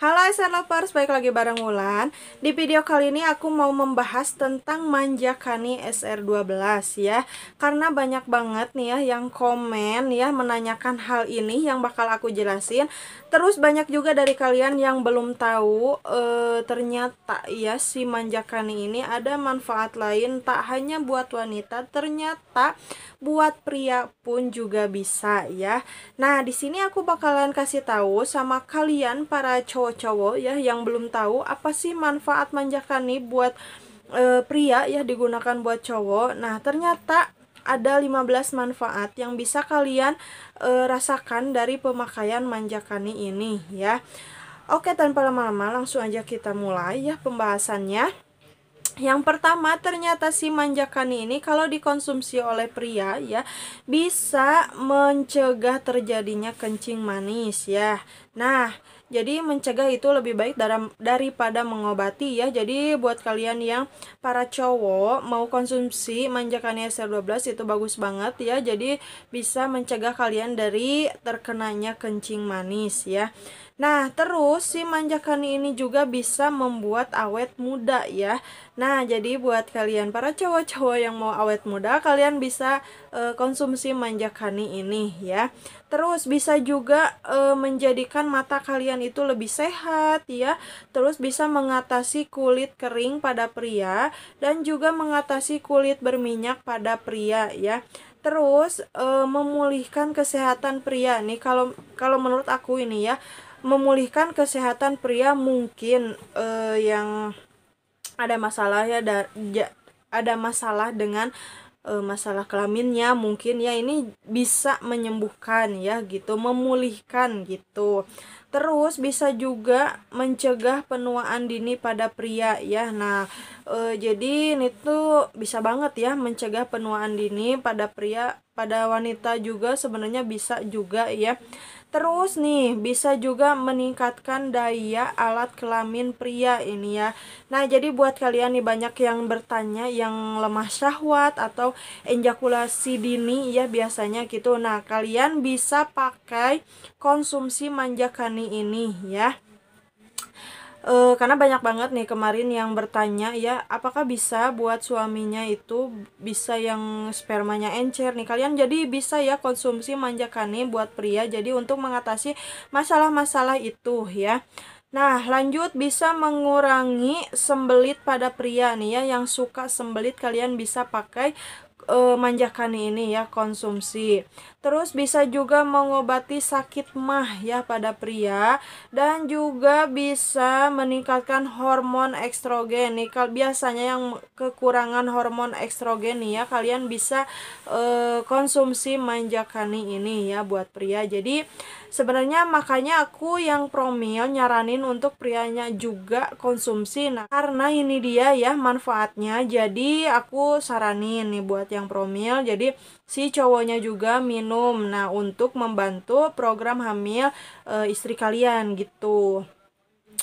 好了。hai Sunlovers, baik lagi bareng Wulan Di video kali ini aku mau membahas tentang Manjakani SR12 ya Karena banyak banget nih ya yang komen ya menanyakan hal ini yang bakal aku jelasin Terus banyak juga dari kalian yang belum tahu e, Ternyata ya si Manjakani ini ada manfaat lain Tak hanya buat wanita, ternyata buat pria pun juga bisa ya Nah di sini aku bakalan kasih tahu sama kalian para cowok-cowok cowok ya yang belum tahu apa sih manfaat manjakan nih buat e, pria ya digunakan buat cowok. Nah, ternyata ada 15 manfaat yang bisa kalian e, rasakan dari pemakaian manjakani ini ya. Oke, tanpa lama-lama langsung aja kita mulai ya pembahasannya. Yang pertama ternyata si manjakan ini kalau dikonsumsi oleh pria ya bisa mencegah terjadinya kencing manis ya. Nah, jadi mencegah itu lebih baik daripada mengobati ya. Jadi buat kalian yang para cowok mau konsumsi manjakan SR12 itu bagus banget ya. Jadi bisa mencegah kalian dari terkenanya kencing manis ya. Nah, terus si manjakan ini juga bisa membuat awet muda ya. Nah, jadi buat kalian para cowok-cowok yang mau awet muda, kalian bisa e, konsumsi manjakan ini ya. Terus bisa juga e, menjadikan mata kalian itu lebih sehat ya terus bisa mengatasi kulit kering pada pria dan juga mengatasi kulit berminyak pada pria ya terus e, memulihkan kesehatan pria nih kalau kalau menurut aku ini ya memulihkan kesehatan pria mungkin e, yang ada masalah ya da, ja, ada masalah dengan Eh, masalah kelaminnya mungkin ya ini bisa menyembuhkan ya gitu memulihkan gitu terus bisa juga mencegah penuaan dini pada pria ya nah e, jadi ini tuh bisa banget ya mencegah penuaan dini pada pria pada wanita juga sebenarnya bisa juga ya Terus nih bisa juga meningkatkan daya alat kelamin pria ini ya. Nah, jadi buat kalian nih banyak yang bertanya yang lemah syahwat atau ejakulasi dini ya biasanya gitu. Nah, kalian bisa pakai konsumsi manjakani ini ya e, karena banyak banget nih kemarin yang bertanya ya apakah bisa buat suaminya itu bisa yang spermanya encer nih kalian jadi bisa ya konsumsi manja buat pria jadi untuk mengatasi masalah-masalah itu ya Nah, lanjut bisa mengurangi sembelit pada pria nih ya yang suka sembelit kalian bisa pakai e, manjakan ini ya konsumsi. Terus bisa juga mengobati sakit mah ya pada pria dan juga bisa meningkatkan hormon estrogen. Nih kalau biasanya yang kekurangan hormon estrogen ya kalian bisa e, konsumsi manjakani ini ya buat pria. Jadi sebenarnya makanya aku yang promil nyaranin untuk prianya juga konsumsi. Nah, karena ini dia ya manfaatnya. Jadi aku saranin nih buat yang promil jadi si cowoknya juga minum nah untuk membantu program hamil e, istri kalian gitu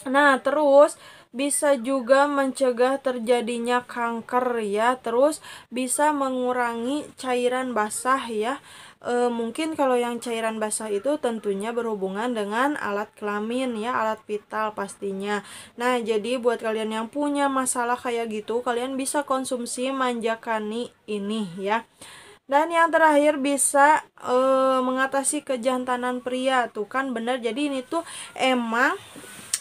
nah terus bisa juga mencegah terjadinya kanker ya terus bisa mengurangi cairan basah ya e, mungkin kalau yang cairan basah itu tentunya berhubungan dengan alat kelamin ya alat vital pastinya nah jadi buat kalian yang punya masalah kayak gitu kalian bisa konsumsi manjakani ini ya dan yang terakhir bisa e, mengatasi kejantanan pria tuh kan bener jadi ini tuh emang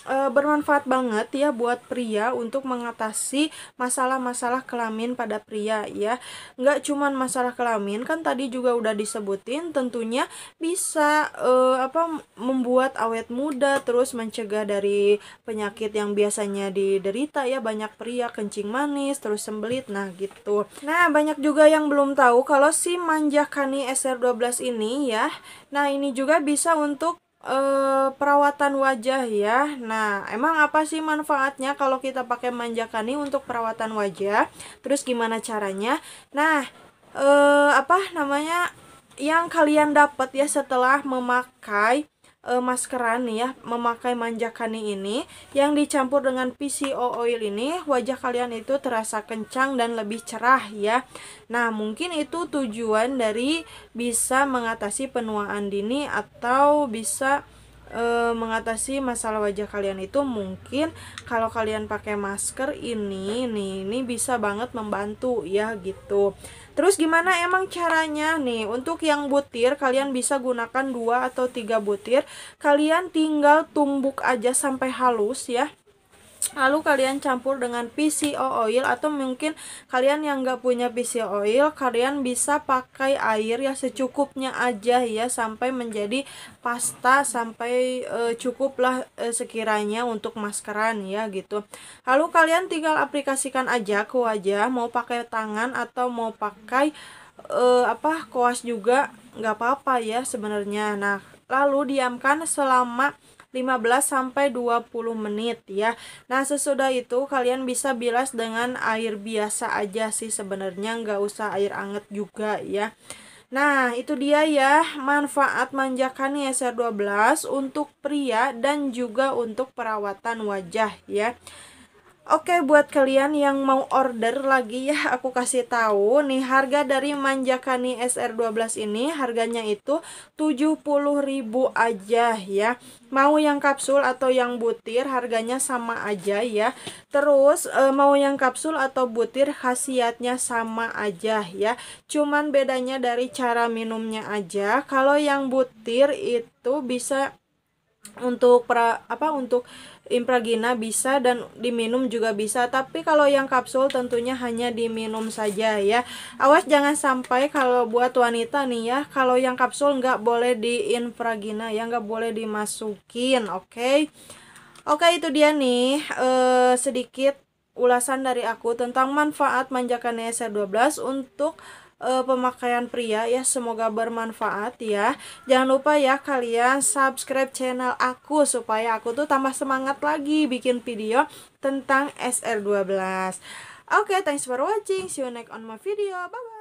e, bermanfaat banget ya buat pria untuk mengatasi masalah-masalah kelamin pada pria ya. Nggak cuman masalah kelamin kan tadi juga udah disebutin tentunya bisa e, apa membuat awet muda terus mencegah dari penyakit yang biasanya diderita ya banyak pria kencing manis terus sembelit nah gitu. Nah, banyak juga yang belum tahu kalau si Manjakani SR12 ini ya. Nah, ini juga bisa untuk uh, perawatan wajah ya. Nah, emang apa sih manfaatnya kalau kita pakai manjakan ini untuk perawatan wajah? Terus gimana caranya? Nah, uh, apa namanya yang kalian dapat ya setelah memakai Eh, maskeran nih ya, memakai manjakani ini yang dicampur dengan PCO oil ini, wajah kalian itu terasa kencang dan lebih cerah ya. Nah, mungkin itu tujuan dari bisa mengatasi penuaan dini atau bisa e, mengatasi masalah wajah kalian itu mungkin kalau kalian pakai masker ini nih ini bisa banget membantu ya gitu. Terus gimana emang caranya nih? Untuk yang butir kalian bisa gunakan dua atau tiga butir. Kalian tinggal tumbuk aja sampai halus ya lalu kalian campur dengan PCO oil atau mungkin kalian yang nggak punya PCO oil kalian bisa pakai air ya secukupnya aja ya sampai menjadi pasta sampai e, cukuplah e, sekiranya untuk maskeran ya gitu lalu kalian tinggal aplikasikan aja ke wajah mau pakai tangan atau mau pakai e, apa koas juga nggak apa-apa ya sebenarnya nah lalu diamkan selama 15 sampai 20 menit ya. Nah, sesudah itu kalian bisa bilas dengan air biasa aja sih sebenarnya nggak usah air anget juga ya. Nah, itu dia ya manfaat manjakan SR12 untuk pria dan juga untuk perawatan wajah ya. Oke buat kalian yang mau order lagi ya aku kasih tahu nih harga dari Manjakani SR12 ini harganya itu 70.000 aja ya. Mau yang kapsul atau yang butir harganya sama aja ya. Terus e, mau yang kapsul atau butir khasiatnya sama aja ya. Cuman bedanya dari cara minumnya aja. Kalau yang butir itu bisa untuk pra, apa untuk impragina bisa dan diminum juga bisa tapi kalau yang kapsul tentunya hanya diminum saja ya awas jangan sampai kalau buat wanita nih ya kalau yang kapsul nggak boleh di infragina ya nggak boleh dimasukin oke okay? oke okay, itu dia nih eh, sedikit ulasan dari aku tentang manfaat manjakan ESR12 untuk uh, pemakaian pria ya. Semoga bermanfaat ya. Jangan lupa ya kalian subscribe channel aku supaya aku tuh tambah semangat lagi bikin video tentang SR12. Oke, okay, thanks for watching. See you next on my video. Bye bye.